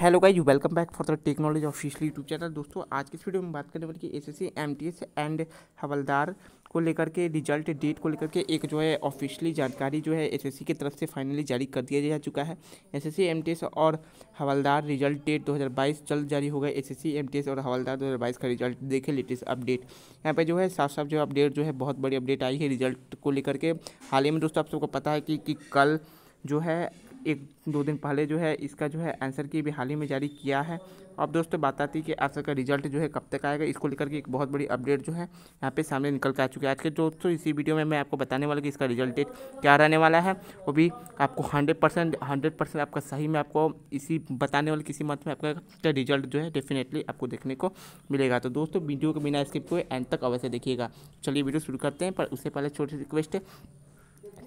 hello guys welcome back for the technology official YouTube channel दोस्तों आज की इस वीडियो में बात करने वाले कि एस एस एमटीएस एंड हवलदार को लेकर के रिजल्ट डेट को लेकर के एक जो है ऑफिशियली जानकारी जो है एसएससी की तरफ से फाइनली जारी कर दिया जा चुका है एसएससी एमटीएस और हवलदार रिजल्ट डेट 2022 जल्द जारी होगा एसएससी एमटीएस और हवलदार 2022 का रिजल्ट देखें लेटेस्ट अपडेट यहाँ पे जो है साफ साफ जो अपडेट जो है बहुत बड़ी अपडेट आई है रिजल्ट को लेकर के हाल ही में दोस्तों आप सबको पता है कि, कि कल जो है एक दो दिन पहले जो है इसका जो है आंसर की भी हाल ही में जारी किया है अब दोस्तों बात आती है कि आंसर का रिजल्ट जो है कब तक आएगा इसको लेकर के एक बहुत बड़ी अपडेट जो है यहाँ पे सामने निकल कर आ चुकी है आज के दोस्तों इसी वीडियो में मैं आपको बताने वाला कि इसका रिजल्ट डेट क्या रहने वाला है वो भी आपको हंड्रेड परसेंट हंड्रेड परसेंट आपका सही में आपको इसी बताने वाले किसी मंथ में आपका रिजल्ट जो है डेफिनेटली आपको देखने को मिलेगा तो दोस्तों वीडियो को बिना स्किप हुए एंड तक अवश्य देखिएगा चलिए वीडियो शुरू करते हैं पर उससे पहले छोटी रिक्वेस्ट है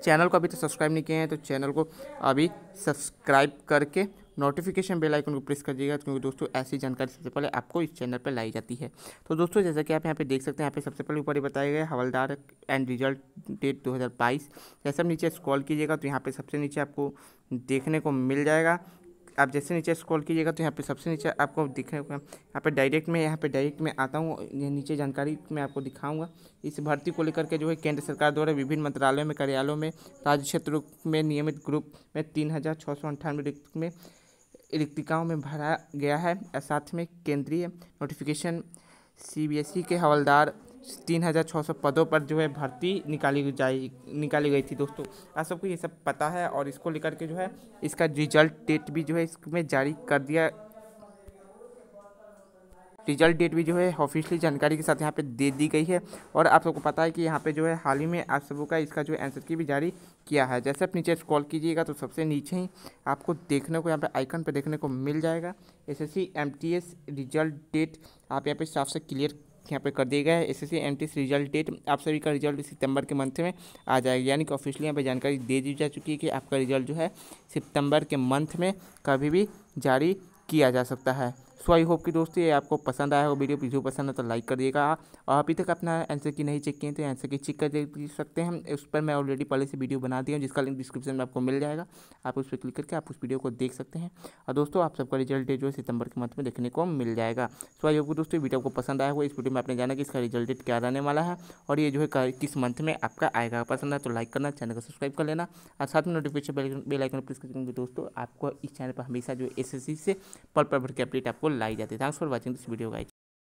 चैनल को अभी तक तो सब्सक्राइब नहीं किए हैं तो चैनल को अभी सब्सक्राइब करके नोटिफिकेशन बेल आइकन को प्रेस कर दीजिएगा क्योंकि दोस्तों ऐसी जानकारी सबसे पहले आपको इस चैनल पर लाई जाती है तो दोस्तों जैसा कि आप यहाँ पे देख सकते हैं यहाँ पे सबसे पहले ऊपर ही बताया गया हवलदार एंड रिजल्ट डेट 2022 जैसे आप नीचे स्क्रॉल कीजिएगा तो यहाँ पे सबसे नीचे आपको देखने को मिल जाएगा आप जैसे नीचे स्क्रॉल कीजिएगा तो यहाँ पे सबसे नीचे आपको दिखेगा यहाँ पे डायरेक्ट में यहाँ पे डायरेक्ट में आता हूँ नीचे जानकारी मैं आपको दिखाऊंगा इस भर्ती को लेकर के जो है केंद्र सरकार द्वारा विभिन्न मंत्रालयों में कार्यालयों में राज्य क्षेत्र में नियमित ग्रुप में तीन हज़ार छः सौ अंठानवे रिक्त में रिक्तिकाओं में भरा गया है साथ में केंद्रीय नोटिफिकेशन सी e के हवलदार तीन हज़ार छः सौ पदों पर जो है भर्ती निकाली जाए निकाली गई थी दोस्तों आप सबको ये सब पता है और इसको लेकर के जो है इसका रिजल्ट डेट भी जो है इसमें जारी कर दिया रिजल्ट डेट भी जो है ऑफिशियली जानकारी के साथ यहाँ पे दे दी गई है और आप सबको पता है कि यहाँ पे जो है हाल ही में आप सबों का इसका जो आंसर की भी जारी किया है जैसे आप नीचे स्क्रॉल कीजिएगा तो सबसे नीचे ही आपको देखने को यहाँ पे आइकन पे देखने को मिल जाएगा एस एस रिजल्ट डेट आप यहाँ पे साफ से क्लियर यहाँ पे कर दिया गया है S S C result date आप सभी का रिजल्ट सितंबर के मंथ में आ जाएगा यानी कि ऑफिशियली यहाँ पे जानकारी दे दी जा चुकी है कि आपका रिजल्ट जो है सितंबर के मंथ में कभी भी जारी किया जा सकता है सो आई होप कि दोस्तों ये आपको पसंद आया हो वीडियो वीडियो पसंद है तो लाइक करिएगा और अभी तक अपना आंसर की नहीं चेक किए थे आंसर तो की चेक कर देख सकते हैं उस पर मैं ऑलरेडी पहले से वीडियो बना दिया हूँ जिसका लिंक डिस्क्रिप्शन में आपको मिल जाएगा आप उस पर क्लिक करके आप उस वीडियो को देख सकते हैं और दोस्तों आप सबका रिजल्ट जो है सितंबर के मंथ में देखने को मिल जाएगा सो आई होप दोस्तों वीडियो आपको पसंद आया हो इस वीडियो में आपने जाना कि इसका रिजल्ट क्या रहने वाला है और ये जो है किस मंथ में आपका आएगा पसंद है तो लाइक करना चैनल को सब्सक्राइब कर लेना और साथ में नोटिफिकेशन बेलाइकन प्रेस कर दोस्तों आपको इस चैनल पर हमेशा जो सी से पल पर भर के अपडेट आपको लाई जाते है thanks for watching this video guys